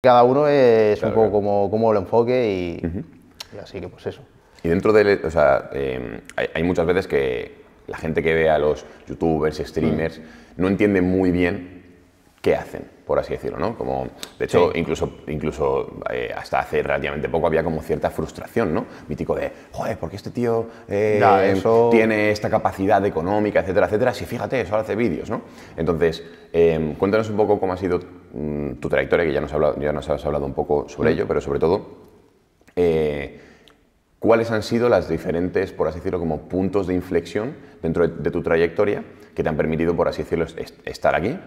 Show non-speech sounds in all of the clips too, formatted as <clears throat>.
Cada uno es un poco como, lo enfoque y, así que pues eso. Y dentro de, o sea, em, hay, muchas veces que la gente que ve a los youtubers, streamers, mm. no entiende muy bien qué hacen por así decirlo, ¿no? Como, de hecho, incluso, incluso eh, hasta hace relativamente poco había como cierta frustración, ¿no? Mítico de, joder, ¿por qué este tío eh, tiene esta capacidad económica, etcétera, etcétera? Si fíjate, eso hace vídeos, ¿no? Entonces, em, cuéntanos un poco cómo ha sido mm, tu trayectoria, que ya nos, hablado, ya nos has hablado un poco sobre mm. ello, pero sobre todo... Eh, ¿Cuáles han sido las diferentes, por así decirlo, como puntos de inflexión dentro de, tu trayectoria que te han permitido, por así decirlo, estar aquí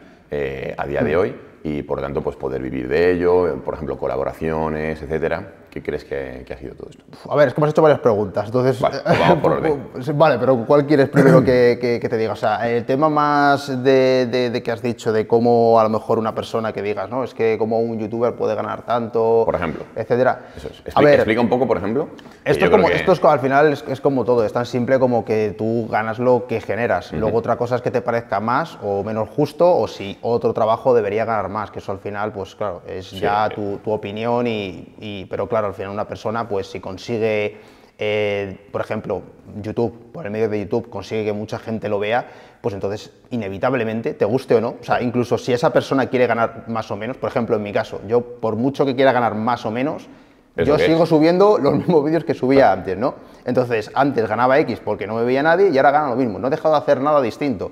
a día de mm. hoy y por tanto pues poder vivir de ello, por ejemplo colaboraciones, etcétera. ¿Qué crees que, ha sido todo esto? A ver, es que me has hecho varias preguntas, entonces... Vale, pues <laughs> pero ¿cuál quieres primero que, te diga? O sea, el tema más de, que has dicho, de cómo a lo mejor una persona que digas, ¿no? Es que cómo un youtuber puede ganar tanto... Por ejemplo. Etcétera. ver, explica un poco, por ejemplo. Esto, es como, esto al final es, como todo, es tan simple como que tú ganas lo que generas. Luego otra cosa es que te parezca más o menos justo o si otro trabajo debería ganar más, que eso al final, pues claro, es ya tu, tu, opinión y, pero claro, al final una persona, pues si consigue, eh, por ejemplo, YouTube, por el medio de YouTube, consigue que mucha gente lo vea, pues entonces inevitablemente, te guste o no, o sea, incluso si esa persona quiere ganar más o menos, por ejemplo, en mi caso, yo por mucho que quiera ganar más o menos, yo sigo subiendo los <laughs> mismos vídeos que subía antes, ¿no? Entonces, antes ganaba X porque no me veía nadie y ahora gana lo mismo. No he dejado de hacer nada distinto.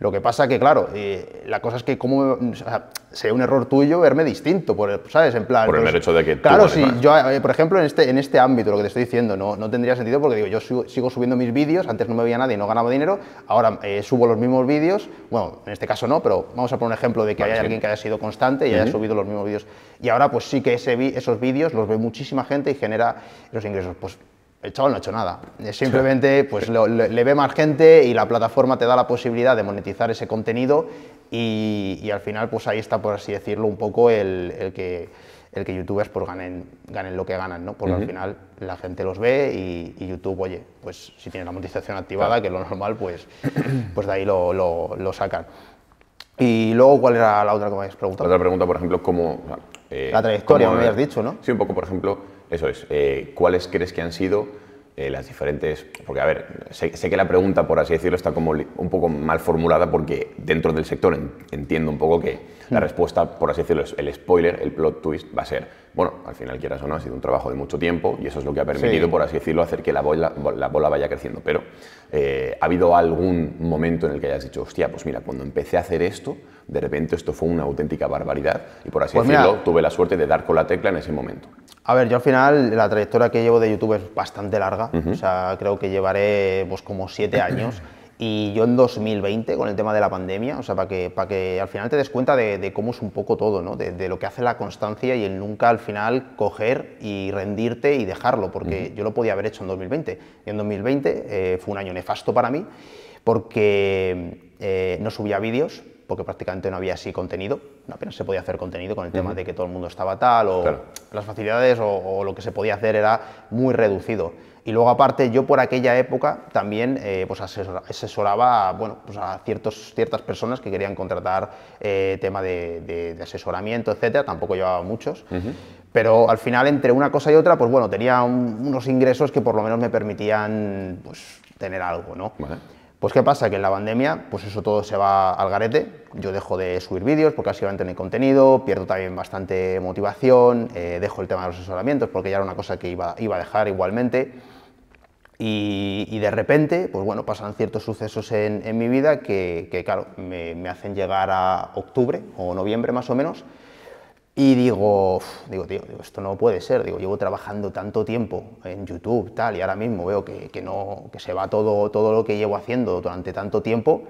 Lo que pasa que, claro, eh, la cosa es que como, sea, sería un error tuyo verme distinto, por, ¿sabes? En plan... Por el pues, derecho hecho de que... Claro, si sí, yo, eh, por ejemplo, en este, en este ámbito, lo que te estoy diciendo, no, no tendría sentido porque digo, yo sigo, subiendo mis vídeos, antes no me veía nadie, no ganaba dinero, ahora eh, subo los mismos vídeos, bueno, en este caso no, pero vamos a poner un ejemplo de que haya alguien que haya sido constante y haya subido los mismos vídeos. Y ahora pues sí que esos vídeos los ve muchísima gente y genera los ingresos. Pues el chaval no ha hecho nada. Simplemente pues, le ve más gente y la plataforma te da la posibilidad de monetizar ese contenido y, al final pues ahí está, por así decirlo, un poco el, que, el que youtubers pues, ganen, ganen lo que ganan, ¿no? Porque al final la gente los ve y, YouTube, oye, pues si tiene la monetización activada, que es lo normal, pues, pues de ahí lo, sacan. Y luego, ¿cuál era la otra que me habías preguntado? La otra pregunta, por ejemplo, ¿cómo...? Eh, la trayectoria, como me habías dicho, ¿no? Sí, un poco, por ejemplo eso es. Eh, ¿Cuáles crees que han sido eh, las diferentes...? Porque, a ver, sé, que la pregunta, por así decirlo, está como un poco mal formulada porque dentro del sector entiendo un poco que la hmm. respuesta, por así decirlo, es el spoiler, el plot twist, va a ser, bueno, al final quieras o no, ha sido un trabajo de mucho tiempo y eso es lo que ha permitido, por así decirlo, hacer que la bola, vaya creciendo. Pero, eh, ¿ha habido algún momento en el que hayas dicho, hostia, pues mira, cuando empecé a hacer esto, de repente esto fue una auténtica barbaridad y, por así pues decirlo, tuve la suerte de dar con la tecla en ese momento? A ver, yo al final la trayectoria que llevo de YouTube es bastante larga, o sea, creo que llevaré pues como siete años. Y yo en 2020, con el tema de la pandemia, o sea, para que, para que al final te des cuenta de, cómo es un poco todo, ¿no? De, lo que hace la constancia y el nunca al final coger y rendirte y dejarlo, porque yo lo podía haber hecho en 2020. Y en 2020 eh, fue un año nefasto para mí, porque eh, no subía vídeos, porque prácticamente no había así contenido, apenas se podía hacer contenido con el tema de que todo el mundo estaba tal, o las facilidades o, lo que se podía hacer era muy reducido. Y luego aparte yo por aquella época también eh, pues asesoraba bueno, pues a ciertos, ciertas personas que querían contratar eh, tema de, asesoramiento, etc. tampoco llevaba muchos, pero al final entre una cosa y otra pues bueno, tenía unos ingresos que por lo menos me permitían pues, tener algo, ¿no? Pues qué pasa, que en la pandemia, pues eso todo se va al garete, yo dejo de subir vídeos porque van no tener contenido, pierdo también bastante motivación, eh, dejo el tema de los asesoramientos porque ya era una cosa que iba, a dejar igualmente. Y, de repente, pues bueno, pasan ciertos sucesos en, mi vida que, claro, me, hacen llegar a octubre o noviembre más o menos, y digo, digo, tío, esto no puede ser, digo, llevo trabajando tanto tiempo en YouTube, tal, y ahora mismo veo que, no, se va todo, todo lo que llevo haciendo durante tanto tiempo,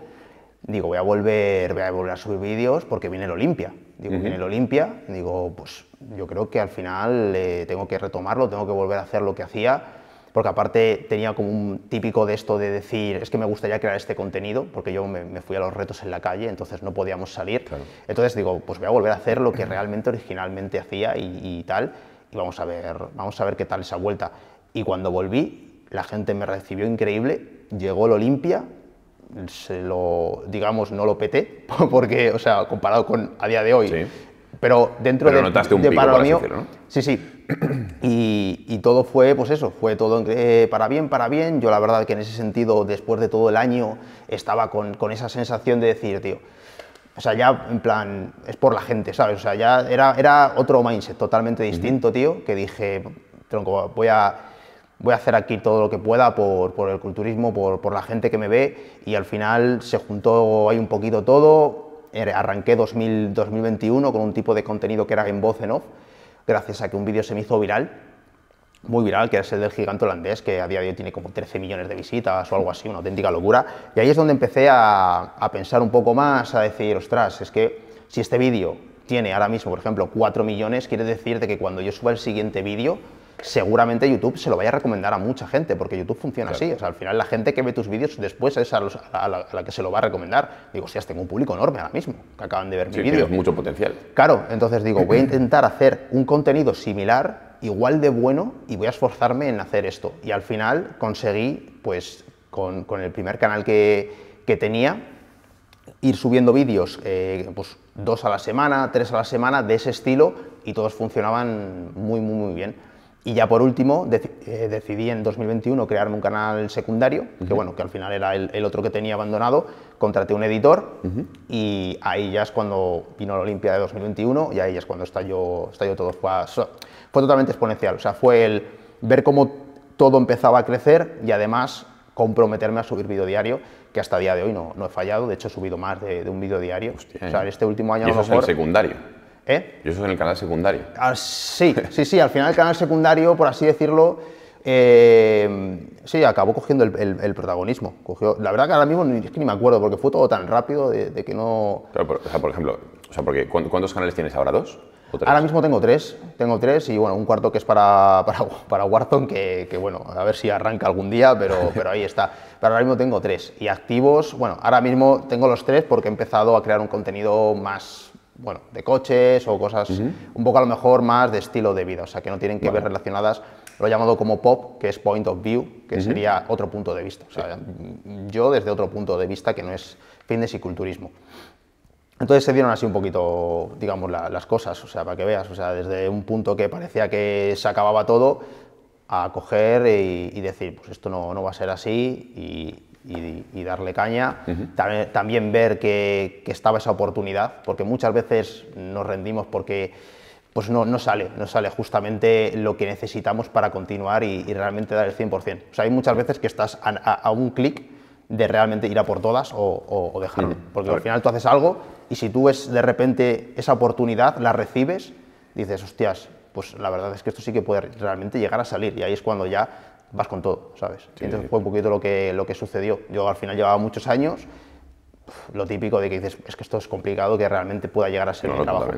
digo, voy a volver, voy a volver a subir vídeos porque viene el Olimpia. Digo, viene el Olimpia, digo, pues yo creo que al final eh, tengo que retomarlo, tengo que volver a hacer lo que hacía, porque aparte tenía como un típico de esto de decir, es que me gustaría crear este contenido, porque yo me, fui a los retos en la calle, entonces no podíamos salir. Entonces digo, pues voy a volver a hacer lo que realmente originalmente hacía y, tal, y vamos a, ver, vamos a ver qué tal esa vuelta. Y cuando volví, la gente me recibió increíble, llegó lo limpia, se lo, digamos, no lo peté, <laughs> porque, o sea, comparado con a día de hoy, pero dentro de, notaste para mío, sí, sí. Y, todo fue, pues eso, fue todo eh, para bien, para bien. Yo la verdad que en ese sentido, después de todo el año, estaba con, esa sensación de decir, tío, o sea, ya en plan, es por la gente, ¿sabes? O sea, ya era, era otro mindset totalmente distinto, tío, que dije, tronco, voy a, voy a hacer aquí todo lo que pueda por, el culturismo, por, por, la gente que me ve, y al final se juntó ahí un poquito todo, arranqué 2021 con un tipo de contenido que era en voz en off, gracias a que un vídeo se me hizo viral, muy viral, que es el del gigante holandés, que a día de hoy tiene como 13 millones de visitas o algo así, una auténtica locura. Y ahí es donde empecé a, pensar un poco más, a decir, ostras, es que si este vídeo tiene ahora mismo, por ejemplo, 4 millones, quiere decirte que cuando yo suba el siguiente vídeo, seguramente YouTube se lo vaya a recomendar a mucha gente, porque YouTube funciona así. al final la gente que ve tus vídeos después es a, la, que se lo va a recomendar. Digo, hostias, tengo un público enorme ahora mismo que acaban de ver mi vídeo. mucho potencial. Claro, entonces digo, voy a <clears throat> intentar hacer un contenido similar, igual de bueno, y voy a esforzarme en hacer esto. Y al final conseguí, pues, con, el primer canal que, tenía, ir subiendo vídeos, eh, pues dos a la semana, tres a la semana, de ese estilo, y todos funcionaban muy, muy, muy bien. Y ya por último, eh, decidí en 2021 crearme un canal secundario, que bueno, que al final era el, otro que tenía abandonado, contraté un editor y ahí ya es cuando vino la Olimpia de 2021 y ahí ya es cuando estalló, yo todo. Fue, totalmente exponencial, o sea, fue el ver cómo todo empezaba a crecer y además comprometerme a subir vídeo diario, que hasta día de hoy no, no, he fallado, de hecho he subido más de, un vídeo diario. o sea, eh. este último año a lo mejor... el secundario. ¿Eh? Y eso en el canal secundario. Ah, sí, sí, sí. Al final el canal secundario, por así decirlo, eh, sí, acabó cogiendo el, protagonismo. Cogió, la verdad que ahora mismo ni, es que ni me acuerdo, porque fue todo tan rápido de, que no... por, o sea, por ejemplo, sea, porque, ¿cuántos canales tienes ahora? ¿Dos? Ahora mismo tengo tres, tengo tres y bueno, un cuarto que es para, para, para Warzone, que, bueno, a ver si arranca algún día, pero, <laughs> pero ahí está. Pero ahora mismo tengo tres y activos, bueno, ahora mismo tengo los tres porque he empezado a crear un contenido más bueno, de coches o cosas un poco a lo mejor más de estilo de vida, o sea, que no tienen que ver relacionadas, lo he llamado como POP, que es Point of View, que sería otro punto de vista, o sea, yo desde otro punto de vista que no es fitness y culturismo. Entonces se dieron así un poquito, digamos, las cosas, o sea, para que veas, o sea, desde un punto que parecía que se acababa todo, a coger y, decir, pues esto no, no, va a ser así y, y, darle caña. también, ver que, estaba esa oportunidad, porque muchas veces nos rendimos porque pues no, no sale, no sale justamente lo que necesitamos para continuar y, realmente dar el 100%. O sea, hay muchas veces que estás a, un clic de realmente ir a por todas o, o, dejarlo. Porque al final tú haces algo y si tú ves de repente esa oportunidad, la recibes, dices, hostias, pues la verdad es que esto sí que puede realmente llegar a salir. Y ahí es cuando ya vas con todo, ¿sabes? Entonces fue un poquito lo que, lo que sucedió. Yo al final llevaba muchos años, lo típico de que dices, es que esto es complicado, que realmente pueda llegar a ser no, trabajo.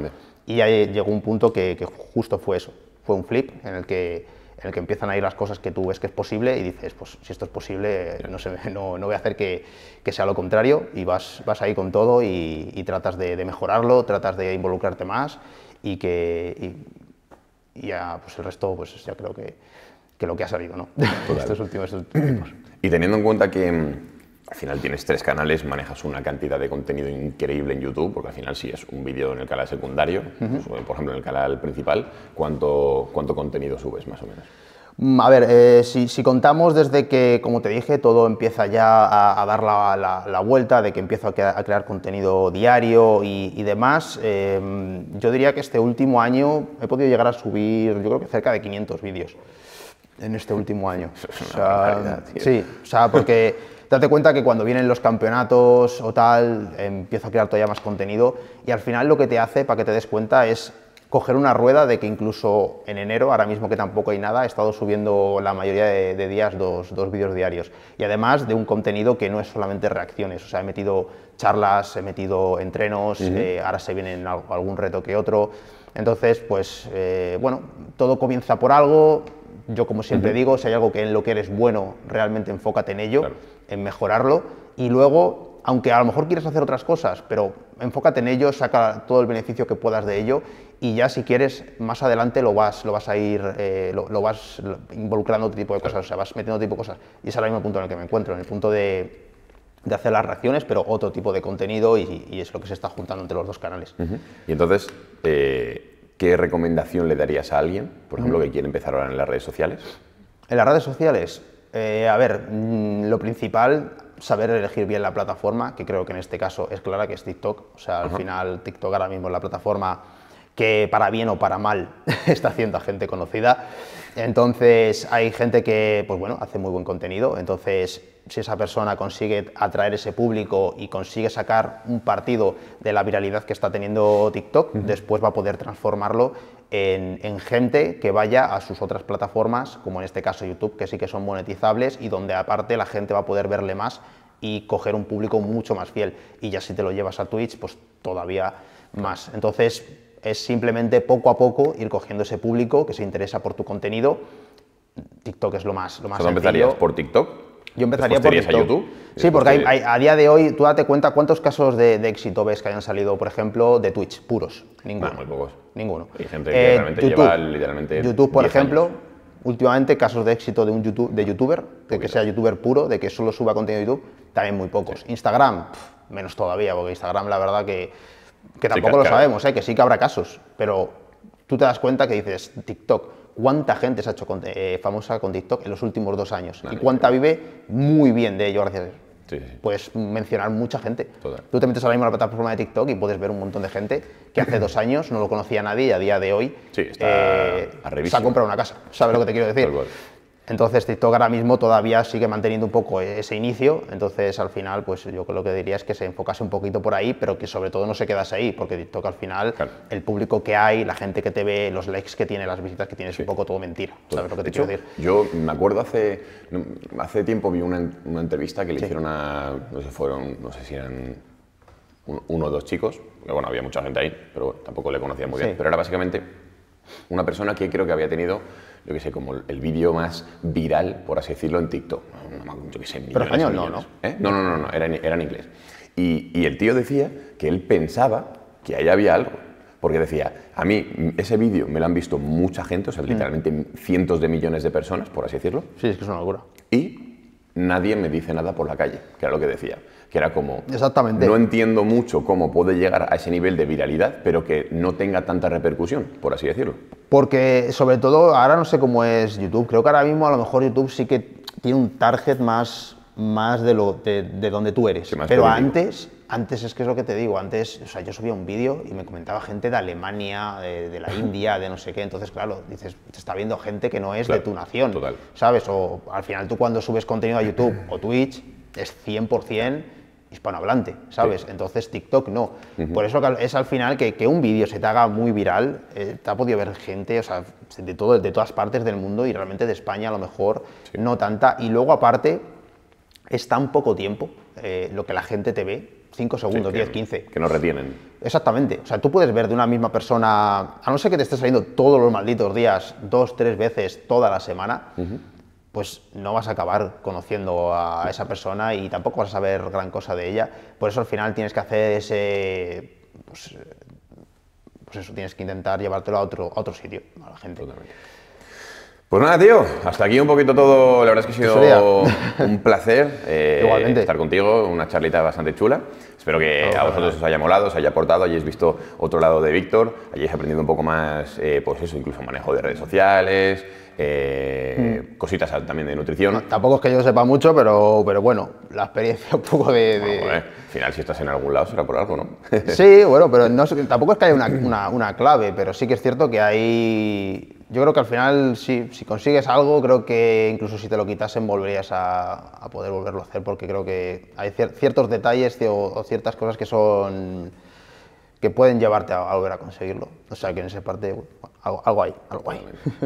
Y ahí llegó un punto que, justo fue eso, fue un flip en el que en el que empiezan a ir las cosas que tú ves que es posible y dices, pues si esto es posible, no, sé no, voy a hacer que, que, sea lo contrario y vas, vas ahí con todo y, tratas de, mejorarlo, tratas de involucrarte más y que y ya pues el resto pues ya creo que que lo que ha salido, ¿no? estos últimos Y teniendo en cuenta que mm, al final tienes tres canales, manejas una cantidad de contenido increíble en YouTube, porque al final si es un vídeo en el canal secundario, pues, por ejemplo en el canal principal, ¿cuánto, ¿cuánto contenido subes más o menos? Mm, a ver, eh, si, si, contamos desde que, como te dije, todo empieza ya a, dar la, la, vuelta, de que empiezo a, crear contenido diario y, y demás, em, yo diría que este último año he podido llegar a subir, yo creo que cerca de 500 vídeos en este último <laughs> año. Sí, o sea, porque <laughs> date cuenta que cuando vienen los campeonatos o tal, empiezo a crear todavía más contenido y al final lo que te hace, para que te des cuenta, es coger una rueda de que incluso en enero, ahora mismo que tampoco hay nada, he estado subiendo la mayoría de, días dos, dos vídeos diarios. Y además de un contenido que no es solamente reacciones, o sea, he metido charlas, he metido entrenos, eh, ahora se vienen algún reto que otro. Entonces, pues eh, bueno, todo comienza por algo. Yo como siempre digo, si hay algo que en lo que eres bueno, realmente enfócate en ello, en mejorarlo. Y luego, aunque a lo mejor quieres hacer otras cosas, pero enfócate en ello, saca todo el beneficio que puedas de ello y ya si quieres, más adelante lo vas, lo vas a ir, eh, lo, vas involucrando otro tipo de cosas, o sea, vas metiendo otro tipo de cosas. Y es ahora mismo punto en el que me encuentro, en el punto de de hacer las reacciones, pero otro tipo de contenido y, es lo que se está juntando entre los dos canales. Y entonces, eh, ¿qué recomendación le darías a alguien, por ejemplo, que quiere empezar ahora en las redes sociales? En las redes sociales, eh, a ver, mm, lo principal, saber elegir bien la plataforma, que creo que en este caso es clara que es TikTok. O sea, al final TikTok ahora mismo es la plataforma que para bien o para mal <laughs> está haciendo a gente conocida. Entonces hay gente que, pues bueno, hace muy buen contenido. Entonces, si esa persona consigue atraer ese público y consigue sacar un partido de la viralidad que está teniendo TikTok, después va a poder transformarlo en, en, gente que vaya a sus otras plataformas, como en este caso YouTube, que sí que son monetizables y donde aparte la gente va a poder verle más y coger un público mucho más fiel. Y ya si te lo llevas a Twitch, pues todavía más. Entonces, es simplemente poco a poco ir cogiendo ese público que se interesa por tu contenido. TikTok es lo más, lo más empezarías por TikTok? Yo empezaría por TikTok. a YouTube. Sí, porque a día de hoy tú date cuenta cuántos casos de, éxito ves que hayan salido, por ejemplo, de Twitch, puros. Ninguno. muy pocos. Ninguno. Hay gente que eh, realmente YouTube, lleva literalmente. YouTube, por ejemplo, últimamente casos de éxito de un YouTube, de youtuber, de que sea youtuber puro, de que solo suba contenido de YouTube, también muy pocos. Instagram, menos todavía, porque Instagram la verdad que que tampoco lo sabemos, ¿eh? que sí que habrá casos, pero tú te das cuenta que dices, TikTok, ¿cuánta gente se ha hecho eh, famosa con TikTok en los últimos dos años? y cuánta vive muy bien de ello, gracias a Sí, Puedes mencionar mucha gente. Tú te metes ahora mismo a la plataforma de TikTok y puedes ver un montón de gente que hace dos años no lo conocía nadie y a día de hoy eh, se ha comprado una casa. ¿Sabes lo que te quiero decir? Entonces TikTok ahora mismo todavía sigue manteniendo un poco eh, ese inicio, entonces al final pues yo lo que diría es que se enfocase un poquito por ahí, pero que sobre todo no se quedase ahí, porque TikTok al final el público que hay, la gente que te ve, los likes que tiene, las visitas que tienes, es un poco todo mentira. lo que te quiero decir? Yo me acuerdo hace, hace tiempo vi una, entrevista que le hicieron a, no sé, fueron, no sé si eran uno o dos chicos, bueno, había mucha gente ahí, pero tampoco le conocía muy bien, pero era básicamente una persona que creo que había tenido yo que sé, como el vídeo más viral, por así decirlo, en TikTok. No, yo que sé, millones, Pero español no, ¿no? ¿Eh? No, no, no, no era, en, era en inglés. Y, y, el tío decía que él pensaba que ahí había algo. Porque decía, a mí ese vídeo me lo han visto mucha gente, o sea, mm. literalmente cientos de millones de personas, por así decirlo. Sí, es que es una locura. Y nadie me dice nada por la calle, que era lo que decía, que era como, Exactamente. no entiendo mucho cómo puede llegar a ese nivel de viralidad, pero que no tenga tanta repercusión, por así decirlo. Porque sobre todo, ahora no sé cómo es YouTube, creo que ahora mismo a lo mejor YouTube sí que tiene un target más, más de, lo, de, donde tú eres, pero antes antes es que es lo que te digo, antes, o sea, yo subía un vídeo y me comentaba gente de Alemania, de, la India, de no sé qué, entonces, claro, dices, te está viendo gente que no es de tu nación, ¿sabes? O al final tú cuando subes contenido a YouTube o Twitch es 100% hispanohablante, ¿sabes? Entonces TikTok no. Por eso es al final que, un vídeo se te haga muy viral, eh, te ha podido ver gente, o sea, de, todas partes del mundo y realmente de España a lo mejor no tanta. Y luego aparte, es tan poco tiempo eh, lo que la gente te ve 5 segundos, 10, 15. Que no retienen. Exactamente. O sea, tú puedes ver de una misma persona, a no ser que te esté saliendo todos los malditos días, dos, tres veces toda la semana, pues no vas a acabar conociendo a esa persona y tampoco vas a saber gran cosa de ella. Por eso al final tienes que hacer ese. Pues, pues eso, tienes que intentar llevártelo a otro, otro sitio, a la gente. Pues nada, tío, hasta aquí un poquito todo. La verdad es que ha sido un placer <laughs> eh, estar contigo, una charlita bastante chula. Espero que a vosotros os haya molado, os haya aportado, hayáis visto otro lado de Víctor, hayáis aprendido un poco más, eh, pues eso, incluso manejo de redes sociales, eh, mm. cositas también de nutrición. tampoco es que yo sepa mucho, pero, pero bueno, la experiencia <laughs> un poco de... Bueno, al final, si estás en algún lado, será por algo, ¿no? sí, <laughs> bueno, pero no, tampoco es que haya una clave, pero sí que es cierto que hay yo creo que al final, si consigues algo, creo que incluso si te lo quitasen, volverías a, poder volverlo a hacer, porque creo que hay ciertos detalles o, ciertas cosas que son que pueden llevarte a, volver a conseguirlo. O sea que en esa parte, algo hay, algo hay.